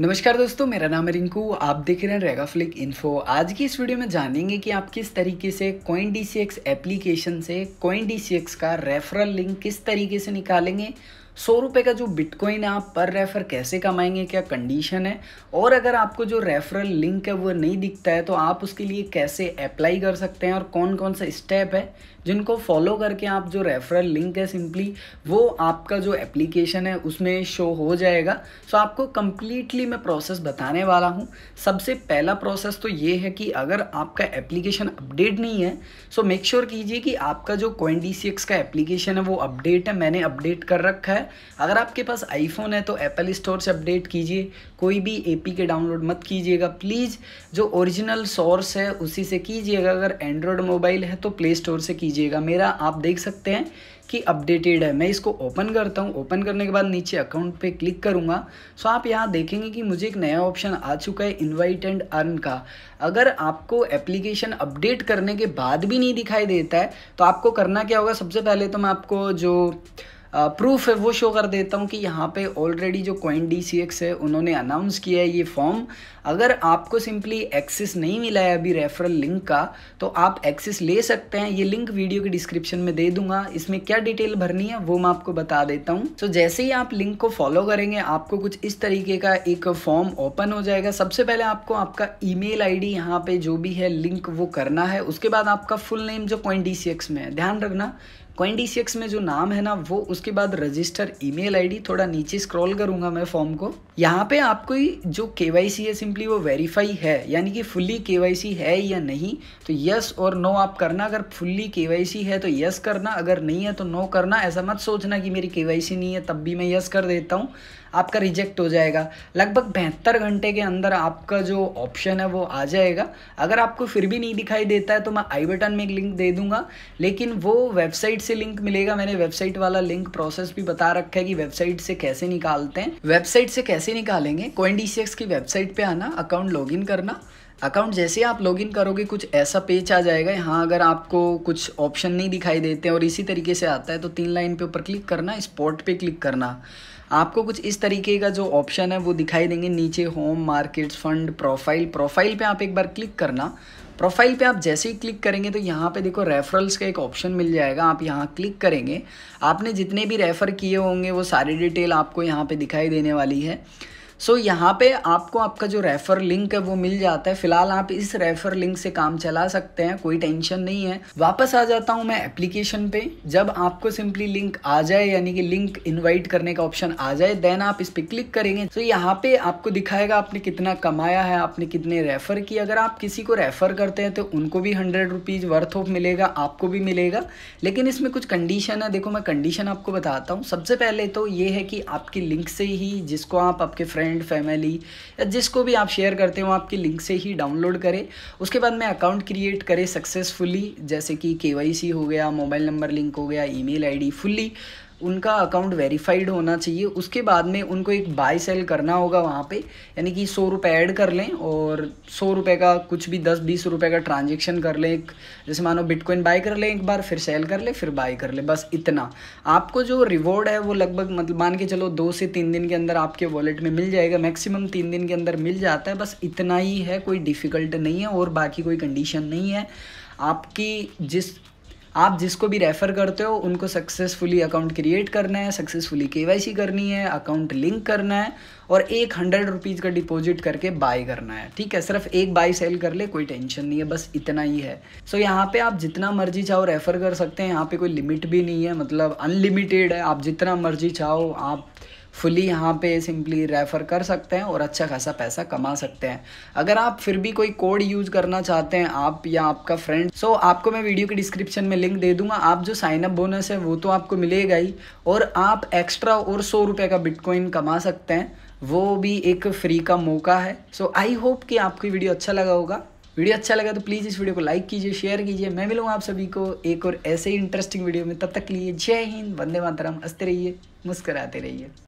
नमस्कार दोस्तों मेरा नाम रिंकू आप देख रहे हैं रेगा फ्लिक इन्फो आज की इस वीडियो में जानेंगे कि आप किस तरीके से कॉइन डी एप्लीकेशन से कॉइन डी का रेफरल लिंक किस तरीके से निकालेंगे सौ रुपये का जो बिटकॉइन है आप पर रेफ़र कैसे कमाएंगे क्या कंडीशन है और अगर आपको जो रेफरल लिंक है वो नहीं दिखता है तो आप उसके लिए कैसे अप्लाई कर सकते हैं और कौन कौन सा स्टेप है जिनको फॉलो करके आप जो रेफरल लिंक है सिंपली वो आपका जो एप्लीकेशन है उसमें शो हो जाएगा सो आपको कम्प्लीटली मैं प्रोसेस बताने वाला हूँ सबसे पहला प्रोसेस तो ये है कि अगर आपका एप्लीकेशन अपडेट नहीं है सो मेक श्योर कीजिए कि आपका जो कोइन डी का एप्लीकेशन है वो अपडेट है मैंने अपडेट कर रखा है अगर आपके पास आईफोन है तो एप्पल स्टोर से अपडेट कीजिए कोई भी ए के डाउनलोड मत कीजिएगा प्लीज़ जो ओरिजिनल सोर्स है उसी से कीजिएगा अगर एंड्रॉयड मोबाइल है तो प्ले स्टोर से कीजिए कीजिएगा मेरा आप देख सकते हैं कि अपडेटेड है मैं इसको ओपन करता हूँ ओपन करने के बाद नीचे अकाउंट पे क्लिक करूँगा सो आप यहाँ देखेंगे कि मुझे एक नया ऑप्शन आ चुका है इनवाइट एंड अर्न का अगर आपको एप्लीकेशन अपडेट करने के बाद भी नहीं दिखाई देता है तो आपको करना क्या होगा सबसे पहले तो मैं आपको जो प्रूफ है वो शो कर देता हूँ कि यहाँ पे ऑलरेडी जो कॉइन डी है उन्होंने अनाउंस किया है ये फॉर्म अगर आपको सिंपली एक्सेस नहीं मिला है अभी रेफरल लिंक का तो आप एक्सेस ले सकते हैं ये लिंक वीडियो के डिस्क्रिप्शन में दे दूंगा इसमें क्या डिटेल भरनी है वो मैं आपको बता देता हूँ सो so, जैसे ही आप लिंक को फॉलो करेंगे आपको कुछ इस तरीके का एक फॉर्म ओपन हो जाएगा सबसे पहले आपको आपका आई डी यहाँ पे जो भी है लिंक वो करना है उसके बाद आपका फुल नेम जो कॉइन डी में है ध्यान रखना कॉइन डी में जो नाम है ना वो उस उसके बाद रजिस्टर ईमेल आईडी थोड़ा नीचे स्क्रॉल करूंगा मैं फॉर्म को यहाँ पे आपको जो के है सिंपली वो वेरीफाई है यानी कि फुल्ली के है या नहीं तो यस और नो आप करना अगर फुल्ली के है तो यस करना अगर नहीं है तो नो करना ऐसा मत सोचना कि मेरी के नहीं है तब भी मैं यस कर देता हूँ आपका रिजेक्ट हो जाएगा लगभग बहत्तर घंटे के अंदर आपका जो ऑप्शन है वो आ जाएगा अगर आपको फिर भी नहीं दिखाई देता है तो मैं आई बटन में एक लिंक दे दूंगा लेकिन वो वेबसाइट से लिंक मिलेगा मैंने वेबसाइट वाला लिंक प्रोसेस भी बता रखा है कि वेबसाइट से कैसे निकालते हैं वेबसाइट से कैसे निकालेंगे कोइन की वेबसाइट पे आना अकाउंट लॉगिन करना अकाउंट जैसे आप लॉगिन करोगे कुछ ऐसा पेज आ जाएगा यहाँ अगर आपको कुछ ऑप्शन नहीं दिखाई देते और इसी तरीके से आता है तो तीन लाइन पे ऊपर क्लिक करना स्पॉट पे क्लिक करना आपको कुछ इस तरीके का जो ऑप्शन है वो दिखाई देंगे नीचे home markets fund profile profile पे आप एक बार क्लिक करना प्रोफाइल पे आप जैसे ही क्लिक करेंगे तो यहाँ पे देखो रेफरल्स का एक ऑप्शन मिल जाएगा आप यहाँ क्लिक करेंगे आपने जितने भी रेफ़र किए होंगे वो सारी डिटेल आपको यहाँ पर दिखाई देने वाली है सो so, यहाँ पे आपको आपका जो रेफर लिंक है वो मिल जाता है फिलहाल आप इस रेफर लिंक से काम चला सकते हैं कोई टेंशन नहीं है वापस आ जाता हूँ मैं एप्लीकेशन पे जब आपको सिंपली लिंक आ जाए यानी कि लिंक इन्वाइट करने का ऑप्शन आ जाए देन आप इस पर क्लिक करेंगे तो so, यहाँ पे आपको दिखाएगा आपने कितना कमाया है आपने कितने रेफर किया अगर आप किसी को रेफर करते हैं तो उनको भी हंड्रेड रुपीज़ वर्थ ऑफ मिलेगा आपको भी मिलेगा लेकिन इसमें कुछ कंडीशन है देखो मैं कंडीशन आपको बताता हूँ सबसे पहले तो ये है कि आपकी लिंक से ही जिसको आप आपके फ्रेंड फ्रेंड फैमिली या जिसको भी आप शेयर करते हो आपके लिंक से ही डाउनलोड करें उसके बाद में अकाउंट क्रिएट करें सक्सेसफुली जैसे कि के हो गया मोबाइल नंबर लिंक हो गया ईमेल आईडी फुल्ली उनका अकाउंट वेरीफाइड होना चाहिए उसके बाद में उनको एक बाय सेल करना होगा वहाँ पे यानी कि सौ रुपये ऐड कर लें और सौ रुपये का कुछ भी दस बीस रुपये का ट्रांजेक्शन कर लें एक जैसे मानो बिटकॉइन बाय कर लें एक बार फिर सेल कर लें फिर बाय कर लें बस इतना आपको जो रिवॉर्ड है वो लगभग मतलब मान के चलो दो से तीन दिन के अंदर आपके वॉलेट में मिल जाएगा मैक्सिमम तीन दिन के अंदर मिल जाता है बस इतना ही है कोई डिफ़िकल्ट नहीं है और बाकी कोई कंडीशन नहीं है आपकी जिस आप जिसको भी रेफ़र करते हो उनको सक्सेसफुली अकाउंट क्रिएट करना है सक्सेसफुली के करनी है अकाउंट लिंक करना है और एक हंड्रेड रुपीज़ का डिपॉजिट करके बाय करना है ठीक है सिर्फ एक बाय सेल कर ले कोई टेंशन नहीं है बस इतना ही है सो so, यहाँ पे आप जितना मर्जी चाहो रेफ़र कर सकते हैं यहाँ पे कोई लिमिट भी नहीं है मतलब अनलिमिटेड है आप जितना मर्जी चाहो आप फुली यहाँ पे सिंपली रेफ़र कर सकते हैं और अच्छा खासा पैसा कमा सकते हैं अगर आप फिर भी कोई कोड यूज़ करना चाहते हैं आप या आपका फ्रेंड सो so, आपको मैं वीडियो के डिस्क्रिप्शन में लिंक दे दूंगा आप जो साइनअप बोनस है वो तो आपको मिलेगा ही और आप एक्स्ट्रा और सौ रुपये का बिटकॉइन कमा सकते हैं वो भी एक फ्री का मौका है सो आई होप कि आपको वीडियो अच्छा लगा होगा वीडियो अच्छा लगा तो प्लीज़ इस वीडियो को लाइक कीजिए शेयर कीजिए मैं मिलूँगा आप सभी को एक और ऐसे ही इंटरेस्टिंग वीडियो में तब तक लिए जय हिंद वंदे मातरम हंसते रहिए मुस्कराते रहिए